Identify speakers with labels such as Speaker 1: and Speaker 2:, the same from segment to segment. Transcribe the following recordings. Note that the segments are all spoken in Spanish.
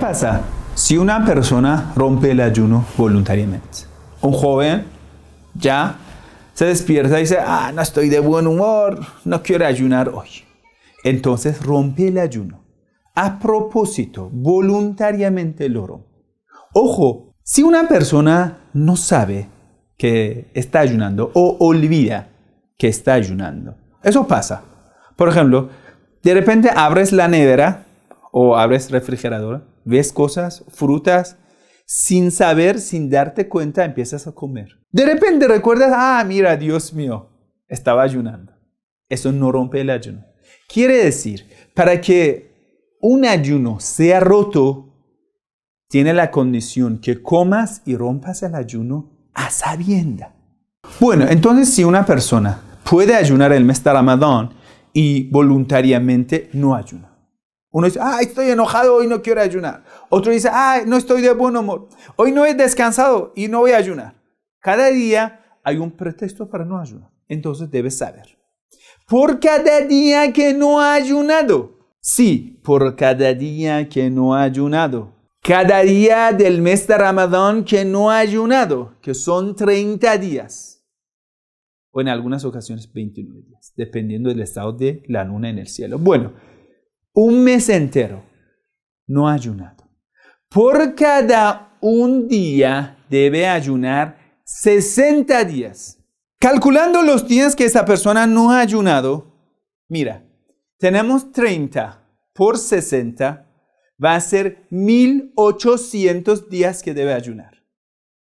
Speaker 1: pasa si una persona rompe el ayuno voluntariamente? Un joven ya se despierta y dice, ah, no estoy de buen humor, no quiero ayunar hoy. Entonces rompe el ayuno. A propósito, voluntariamente lo rompe. Ojo, si una persona no sabe que está ayunando o olvida que está ayunando, eso pasa. Por ejemplo, de repente abres la nevera o abres refrigerador ves cosas, frutas, sin saber, sin darte cuenta, empiezas a comer. De repente recuerdas, ah, mira, Dios mío, estaba ayunando. Eso no rompe el ayuno. Quiere decir, para que un ayuno sea roto, tiene la condición que comas y rompas el ayuno a sabienda. Bueno, entonces si una persona puede ayunar el mes de Ramadán y voluntariamente no ayuna, uno dice, ah, estoy enojado, hoy no quiero ayunar. Otro dice, ah, no estoy de buen humor. Hoy no he descansado y no voy a ayunar. Cada día hay un pretexto para no ayunar. Entonces debes saber. Por cada día que no ha ayunado. Sí, por cada día que no ha ayunado. Cada día del mes de Ramadán que no ha ayunado, que son 30 días. O en algunas ocasiones 29 días, dependiendo del estado de la luna en el cielo. Bueno un mes entero no ha ayunado. Por cada un día debe ayunar 60 días. Calculando los días que esa persona no ha ayunado, mira, tenemos 30 por 60, va a ser 1800 días que debe ayunar,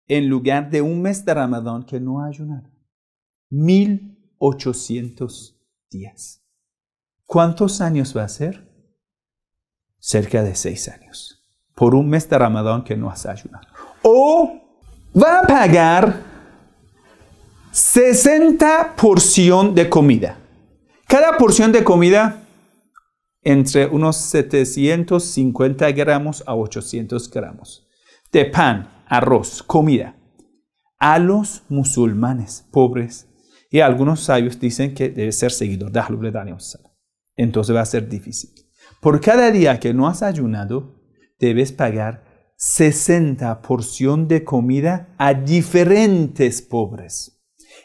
Speaker 1: en lugar de un mes de Ramadán que no ha ayunado. 1800 días. ¿Cuántos años va a ser? Cerca de seis años. Por un mes de Ramadán que no has ayunado. O va a pagar 60 porción de comida. Cada porción de comida entre unos 750 gramos a 800 gramos de pan, arroz, comida a los musulmanes pobres. Y algunos sabios dicen que debe ser seguidor de Ahlul entonces va a ser difícil. Por cada día que no has ayunado, debes pagar 60 porción de comida a diferentes pobres.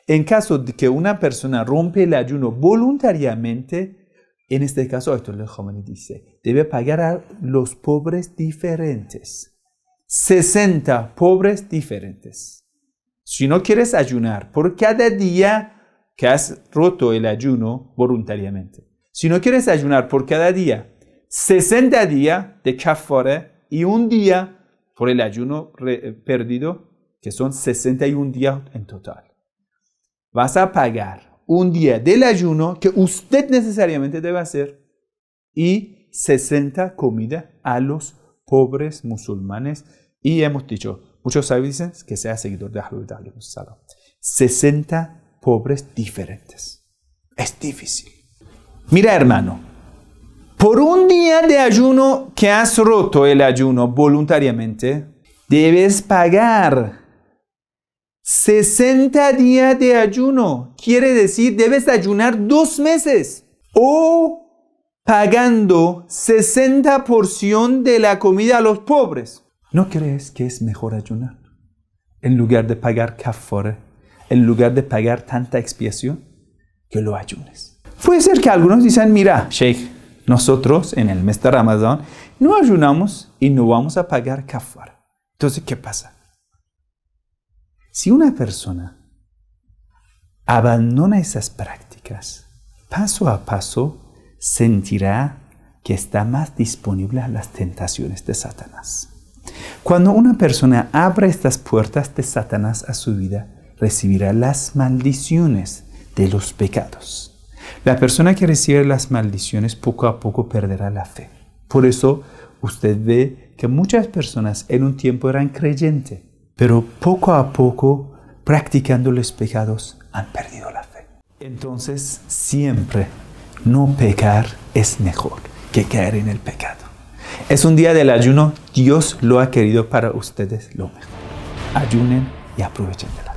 Speaker 1: En caso de que una persona rompe el ayuno voluntariamente, en este caso, esto le dice, debe pagar a los pobres diferentes. 60 pobres diferentes. Si no quieres ayunar por cada día que has roto el ayuno voluntariamente. Si no quieres ayunar por cada día, 60 días de kafara y un día por el ayuno eh, perdido, que son 61 días en total. Vas a pagar un día del ayuno que usted necesariamente debe hacer y 60 comida a los pobres musulmanes. Y hemos dicho, muchos sabios dicen que sea seguidor de Ahlul Salam. 60 pobres diferentes. Es difícil. Mira hermano, por un día de ayuno que has roto el ayuno voluntariamente, debes pagar 60 días de ayuno. Quiere decir, debes ayunar dos meses o pagando 60 porción de la comida a los pobres. ¿No crees que es mejor ayunar en lugar de pagar café en lugar de pagar tanta expiación? Que lo ayunes. Puede ser que algunos dicen, mira, Sheikh, nosotros en el mes de Ramadán no ayunamos y no vamos a pagar kafar. Entonces, ¿qué pasa? Si una persona abandona esas prácticas, paso a paso sentirá que está más disponible a las tentaciones de Satanás. Cuando una persona abre estas puertas de Satanás a su vida, recibirá las maldiciones de los pecados. La persona que recibe las maldiciones poco a poco perderá la fe. Por eso usted ve que muchas personas en un tiempo eran creyentes, pero poco a poco, practicando los pecados, han perdido la fe. Entonces, siempre no pecar es mejor que caer en el pecado. Es un día del ayuno, Dios lo ha querido para ustedes lo mejor. Ayunen y aprovechen de la